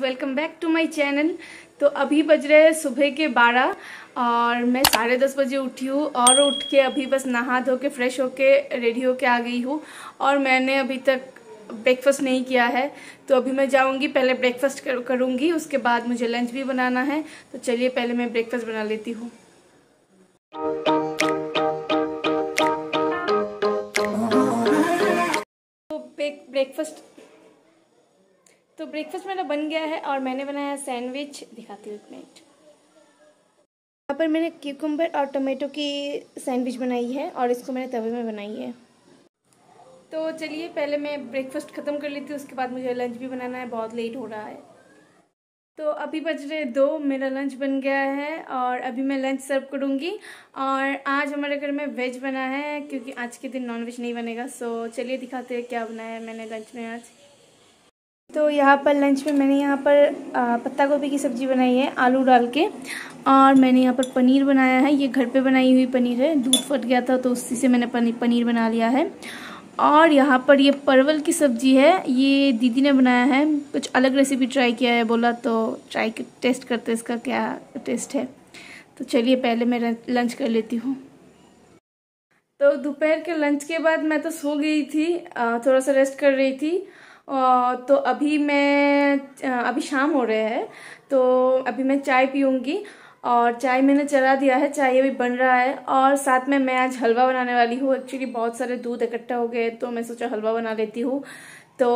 welcome back to my channel तो अभी बज रहे हैं सुबह के 12 और मैं साढ़े दस बजे उठी हूँ और उठ के अभी बस नहा धो के फ्रेश होके रेडी होके आ गई हूँ और मैंने अभी तक ब्रेकफास्ट नहीं किया है तो अभी मैं जाऊँगी पहले ब्रेकफास्ट करूँगी उसके बाद मुझे लंच भी बनाना है तो चलिए पहले मैं ब्रेकफास्ट बना लेती हूँ ब्रेकफास्ट तो तो ब्रेकफास्ट मेरा बन गया है और मैंने बनाया सैंडविच दिखाती हूँ एक मिनट यहाँ पर मैंने क्यूकम्बर और टोमेटो की सैंडविच बनाई है और इसको मैंने तवे में बनाई है तो चलिए पहले मैं ब्रेकफास्ट ख़त्म कर लेती हूँ उसके बाद मुझे लंच भी बनाना है बहुत लेट हो रहा है तो अभी बज रहे दो मेरा लंच बन गया है और अभी मैं लंच सर्व करूँगी और आज हमारे घर में वेज बना है क्योंकि आज के दिन नॉन वेज नहीं बनेगा सो चलिए दिखाते हैं क्या बनाया है मैंने लंच में आज तो यहाँ पर लंच में मैंने यहाँ पर पत्ता गोभी की सब्ज़ी बनाई है आलू डाल के और मैंने यहाँ पर पनीर बनाया है ये घर पे बनाई हुई पनीर है दूध फट गया था तो उसी से मैंने पनीर बना लिया है और यहाँ पर ये परवल की सब्ज़ी है ये दीदी ने बनाया है कुछ अलग रेसिपी ट्राई किया है बोला तो ट्राई टेस्ट करते इसका क्या टेस्ट है तो चलिए पहले मैं लंच कर लेती हूँ तो दोपहर के लंच के बाद मैं तो सो गई थी थोड़ा सा रेस्ट कर रही थी तो अभी मैं अभी शाम हो रहे हैं तो अभी मैं चाय पीऊँगी और चाय मैंने चला दिया है चाय अभी बन रहा है और साथ में मैं आज हलवा बनाने वाली हूँ एक्चुअली बहुत सारे दूध इकट्ठा हो गए तो मैं सोचा हलवा बना लेती हूँ तो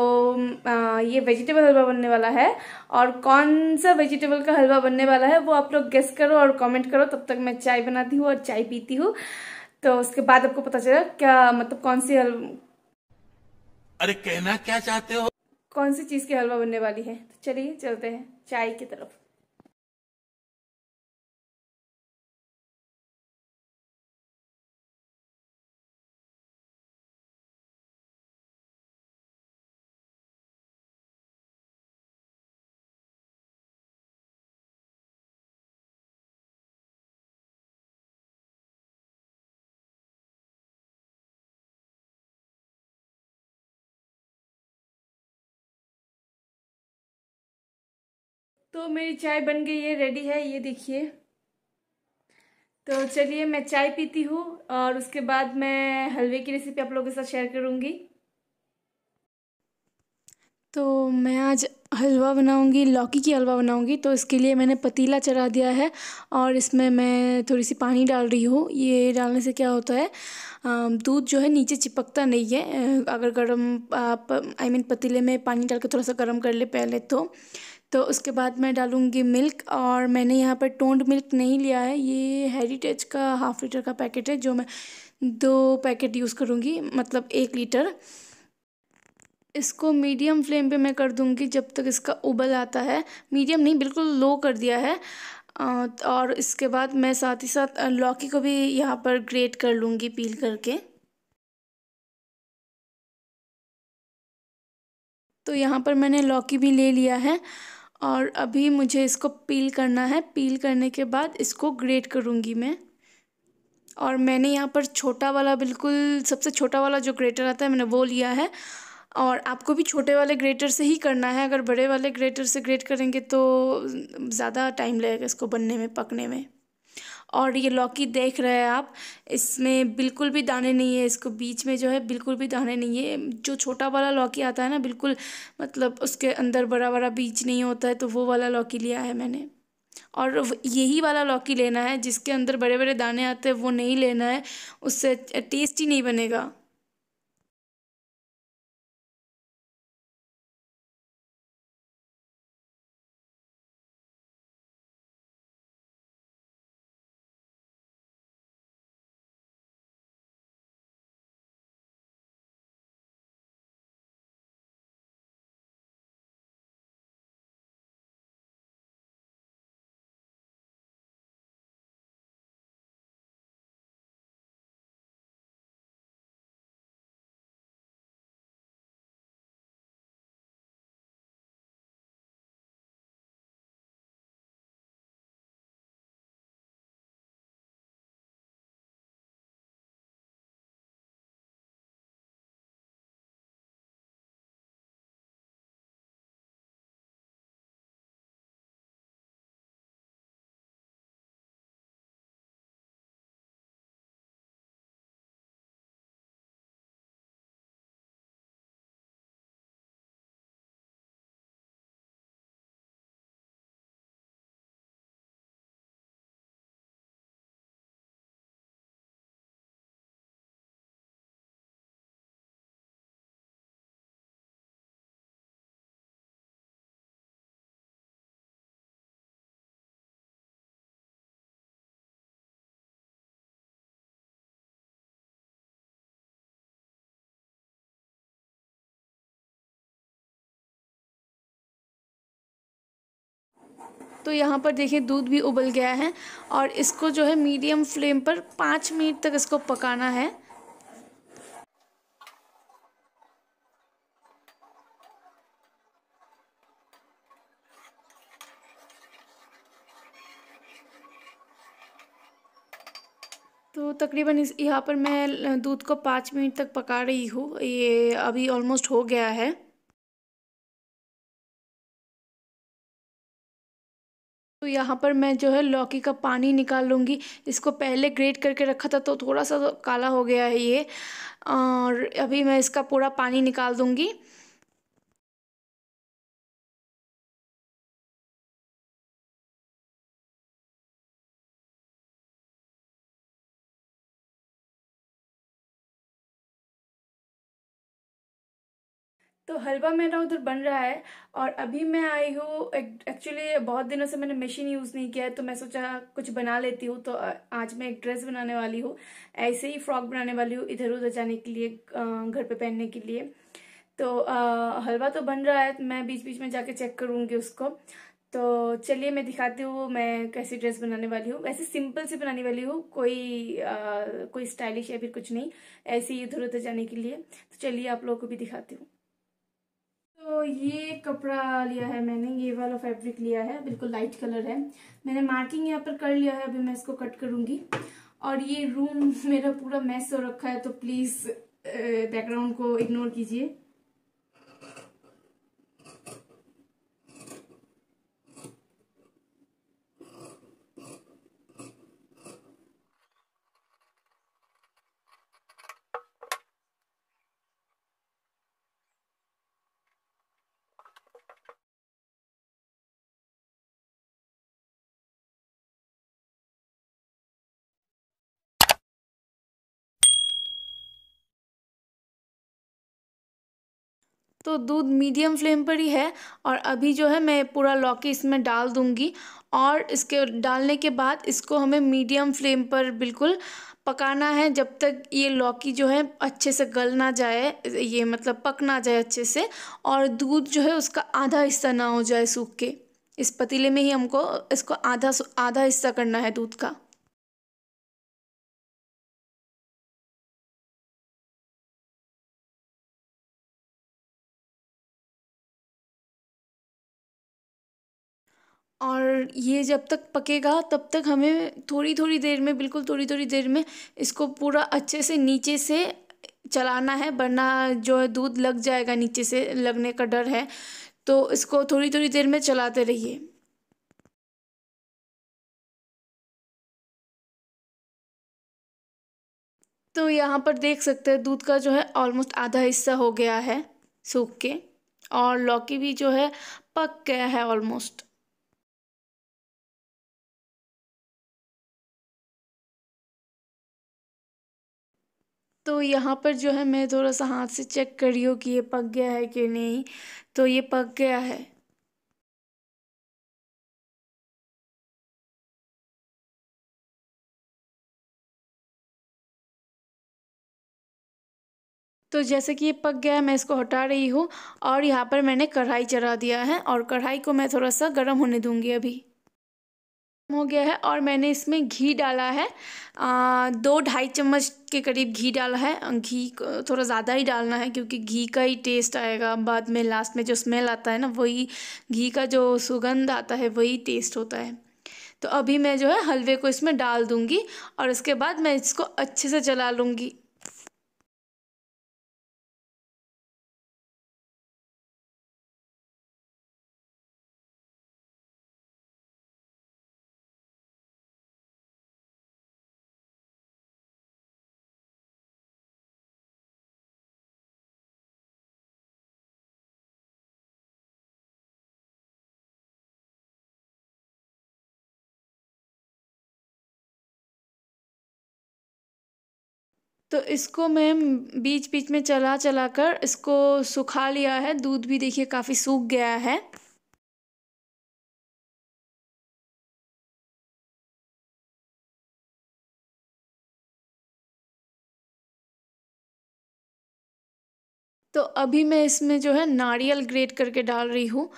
आ, ये वेजिटेबल हलवा बनने वाला है और कौन सा वेजिटेबल का हलवा बनने वाला है वो आप लोग गेस करो और कमेंट करो तब तक मैं चाय बनाती हूँ और चाय पीती हूँ तो उसके बाद आपको पता चला क्या मतलब कौन सी हल अरे कहना क्या चाहते हो कौन सी चीज की हलवा बनने वाली है तो चलिए चलते हैं चाय की तरफ तो मेरी चाय बन गई है रेडी है ये देखिए तो चलिए मैं चाय पीती हूँ और उसके बाद मैं हलवे की रेसिपी आप लोगों के साथ शेयर करूँगी तो मैं आज हलवा बनाऊंगी लौकी की हलवा बनाऊंगी तो इसके लिए मैंने पतीला चढ़ा दिया है और इसमें मैं थोड़ी सी पानी डाल रही हूँ ये डालने से क्या होता है दूध जो है नीचे चिपकता नहीं है अगर गर्म आप आई I मीन mean, पतीले में पानी डाल के थोड़ा सा गर्म कर ले पहले तो तो उसके बाद मैं डालूँगी मिल्क और मैंने यहाँ पर टोंड मिल्क नहीं लिया है ये हेरिटेज का हाफ़ लीटर का पैकेट है जो मैं दो पैकेट यूज़ करूँगी मतलब एक लीटर इसको मीडियम फ्लेम पे मैं कर दूँगी जब तक इसका उबल आता है मीडियम नहीं बिल्कुल लो कर दिया है और इसके बाद मैं साथ ही साथ लौकी को भी यहाँ पर ग्रेट कर लूँगी पील करके तो यहाँ पर मैंने लौकी भी ले लिया है और अभी मुझे इसको पील करना है पील करने के बाद इसको ग्रेट करूँगी मैं और मैंने यहाँ पर छोटा वाला बिल्कुल सबसे छोटा वाला जो ग्रेटर आता है मैंने वो लिया है और आपको भी छोटे वाले ग्रेटर से ही करना है अगर बड़े वाले ग्रेटर से ग्रेट करेंगे तो ज़्यादा टाइम लगेगा इसको बनने में पकने में और ये लौकी देख रहे हैं आप इसमें बिल्कुल भी दाने नहीं है इसको बीच में जो है बिल्कुल भी दाने नहीं है जो छोटा वाला लौकी आता है ना बिल्कुल मतलब उसके अंदर बड़ा बड़ा बीज नहीं होता है तो वो वाला लौकी लिया है मैंने और यही वाला लौकी लेना है जिसके अंदर बड़े बड़े दाने आते हैं वो नहीं लेना है उससे टेस्ट ही नहीं बनेगा तो यहाँ पर देखिए दूध भी उबल गया है और इसको जो है मीडियम फ्लेम पर पाँच मिनट तक इसको पकाना है तो तकरीबन इस यहाँ पर मैं दूध को पाँच मिनट तक पका रही हूँ ये अभी ऑलमोस्ट हो गया है तो यहाँ पर मैं जो है लौकी का पानी निकाल लूँगी इसको पहले ग्रेट करके रखा था तो थोड़ा सा तो काला हो गया है ये और अभी मैं इसका पूरा पानी निकाल दूँगी तो हलवा मेरा उधर बन रहा है और अभी मैं आई हूँ एक्चुअली बहुत दिनों से मैंने मशीन यूज़ नहीं किया है तो मैं सोचा कुछ बना लेती हूँ तो आज मैं एक ड्रेस बनाने वाली हूँ ऐसे ही फ्रॉक बनाने वाली हूँ इधर उधर जाने के लिए घर पे पहनने के लिए तो हलवा तो बन रहा है तो मैं बीच बीच में जाके चेक करूँगी उसको तो चलिए मैं दिखाती हूँ मैं कैसी ड्रेस बनाने वाली हूँ वैसे सिंपल से बनाने वाली हूँ कोई आ, कोई स्टाइलिश या फिर कुछ नहीं ऐसे ही इधर उधर जाने के लिए तो चलिए आप लोगों को भी दिखाती हूँ तो ये कपड़ा लिया है मैंने ये वाला फैब्रिक लिया है बिल्कुल लाइट कलर है मैंने मार्किंग यहाँ पर कर लिया है अभी मैं इसको कट करूंगी और ये रूम मेरा पूरा मैस हो रखा है तो प्लीज़ बैकग्राउंड को इग्नोर कीजिए तो दूध मीडियम फ्लेम पर ही है और अभी जो है मैं पूरा लौकी इसमें डाल दूँगी और इसके डालने के बाद इसको हमें मीडियम फ्लेम पर बिल्कुल पकाना है जब तक ये लौकी जो है अच्छे से गल ना जाए ये मतलब पक ना जाए अच्छे से और दूध जो है उसका आधा हिस्सा ना हो जाए सूख के इस पतीले में ही हमको इसको आधा आधा हिस्सा करना है दूध का और ये जब तक पकेगा तब तक हमें थोड़ी थोड़ी देर में बिल्कुल थोड़ी थोड़ी देर में इसको पूरा अच्छे से नीचे से चलाना है वरना जो है दूध लग जाएगा नीचे से लगने का डर है तो इसको थोड़ी थोड़ी देर में चलाते रहिए तो यहाँ पर देख सकते हैं दूध का जो है ऑलमोस्ट आधा हिस्सा हो गया है सूख के और लौकी भी जो है पक गया है ऑलमोस्ट तो यहाँ पर जो है मैं थोड़ा सा हाथ से चेक कर रही हूँ कि ये पक गया है कि नहीं तो ये पक गया है तो जैसे कि ये पक गया है मैं इसको हटा रही हूँ और यहाँ पर मैंने कढ़ाई चढ़ा दिया है और कढ़ाई को मैं थोड़ा सा गर्म होने दूंगी अभी हो गया है और मैंने इसमें घी डाला है आ, दो ढाई चम्मच के करीब घी डाला है घी थोड़ा ज़्यादा ही डालना है क्योंकि घी का ही टेस्ट आएगा बाद में लास्ट में जो स्मेल आता है ना वही घी का जो सुगंध आता है वही टेस्ट होता है तो अभी मैं जो है हलवे को इसमें डाल दूँगी और उसके बाद मैं इसको अच्छे से चला लूँगी तो इसको मैं बीच बीच में चला चला कर इसको सुखा लिया है दूध भी देखिए काफ़ी सूख गया है तो अभी मैं इसमें जो है नारियल ग्रेट करके डाल रही हूँ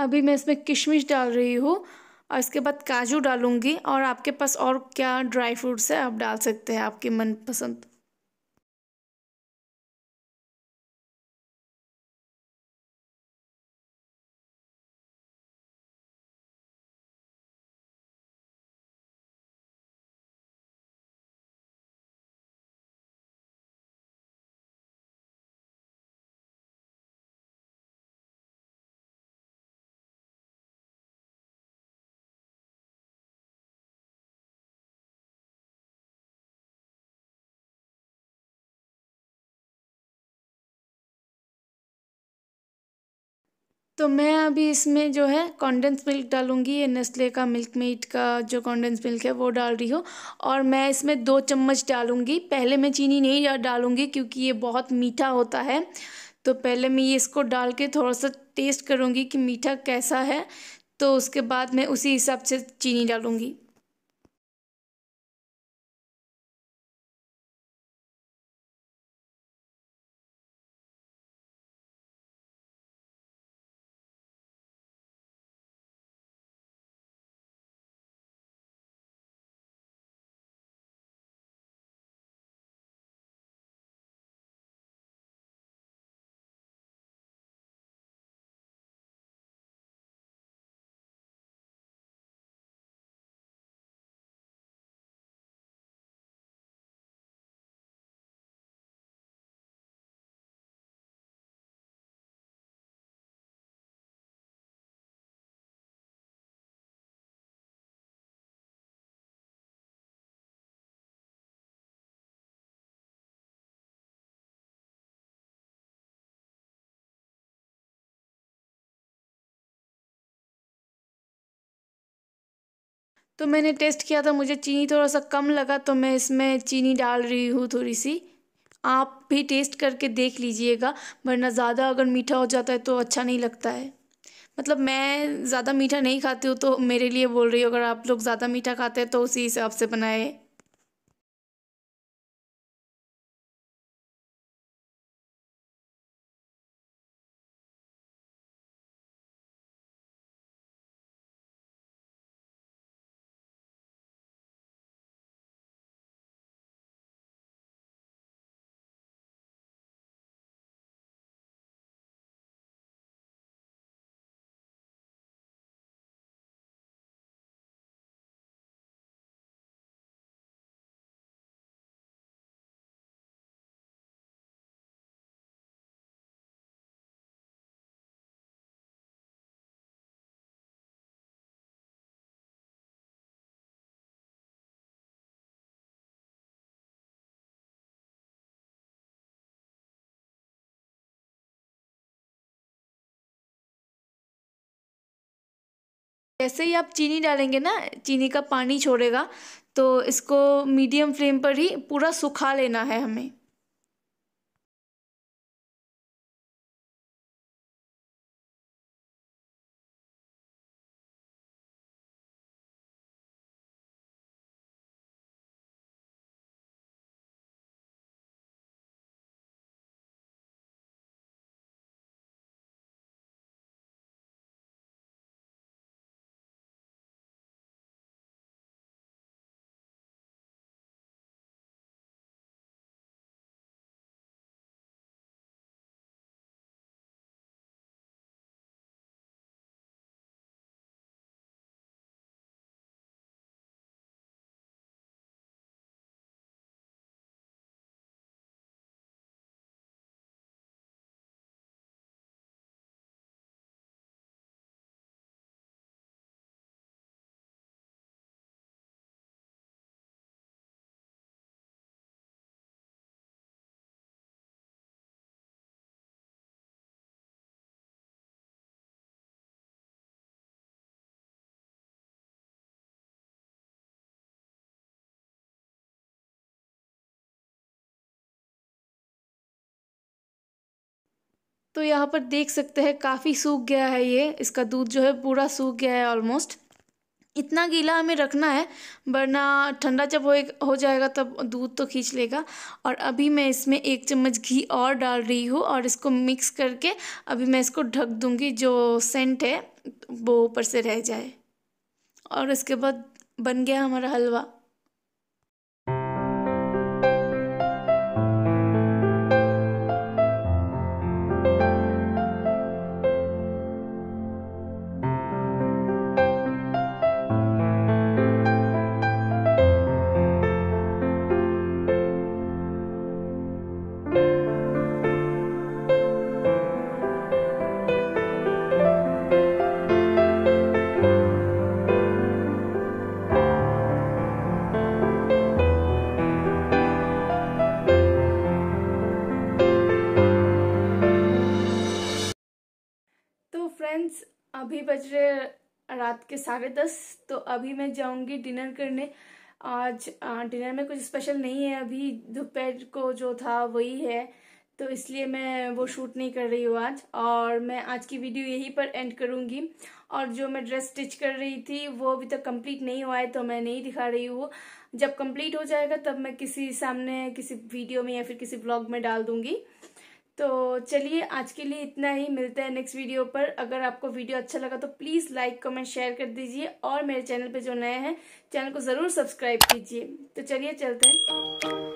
अभी मैं इसमें किशमिश डाल रही हूँ और इसके बाद काजू डालूँगी और आपके पास और क्या ड्राई फ्रूट्स है आप डाल सकते हैं आपकी मनपसंद तो मैं अभी इसमें जो है कॉन्डेंस मिल्क डालूंगी ये नेस्ले का मिल्क मीट का जो कॉन्डेंस मिल्क है वो डाल रही हूँ और मैं इसमें दो चम्मच डालूँगी पहले मैं चीनी नहीं डालूँगी क्योंकि ये बहुत मीठा होता है तो पहले मैं ये इसको डाल के थोड़ा सा टेस्ट करूँगी कि मीठा कैसा है तो उसके बाद मैं उसी हिसाब से चीनी डालूँगी तो मैंने टेस्ट किया था मुझे चीनी थोड़ा सा कम लगा तो मैं इसमें चीनी डाल रही हूँ थोड़ी सी आप भी टेस्ट करके देख लीजिएगा वरना ज़्यादा अगर मीठा हो जाता है तो अच्छा नहीं लगता है मतलब मैं ज़्यादा मीठा नहीं खाती हूँ तो मेरे लिए बोल रही हूँ अगर आप लोग ज़्यादा मीठा खाते हैं तो उसी हिसाब से बनाए जैसे ही आप चीनी डालेंगे ना चीनी का पानी छोड़ेगा तो इसको मीडियम फ्लेम पर ही पूरा सुखा लेना है हमें तो यहाँ पर देख सकते हैं काफ़ी सूख गया है ये इसका दूध जो है पूरा सूख गया है ऑलमोस्ट इतना गीला हमें रखना है वरना ठंडा जब हो हो जाएगा तब दूध तो खींच लेगा और अभी मैं इसमें एक चम्मच घी और डाल रही हूँ और इसको मिक्स करके अभी मैं इसको ढक दूँगी जो सेंट है वो ऊपर से रह जाए और इसके बाद बन गया हमारा हलवा के साढ़े दस तो अभी मैं जाऊंगी डिनर करने आज डिनर में कुछ स्पेशल नहीं है अभी दोपहर को जो था वही है तो इसलिए मैं वो शूट नहीं कर रही हूँ आज और मैं आज की वीडियो यहीं पर एंड करूँगी और जो मैं ड्रेस स्टिच कर रही थी वो अभी तक कंप्लीट नहीं हुआ है तो मैं नहीं दिखा रही हूँ जब कंप्लीट हो जाएगा तब मैं किसी सामने किसी वीडियो में या फिर किसी ब्लॉग में डाल दूँगी तो चलिए आज के लिए इतना ही मिलता है नेक्स्ट वीडियो पर अगर आपको वीडियो अच्छा लगा तो प्लीज़ लाइक कमेंट शेयर कर दीजिए और मेरे चैनल पे जो नए हैं चैनल को ज़रूर सब्सक्राइब कीजिए तो चलिए चलते हैं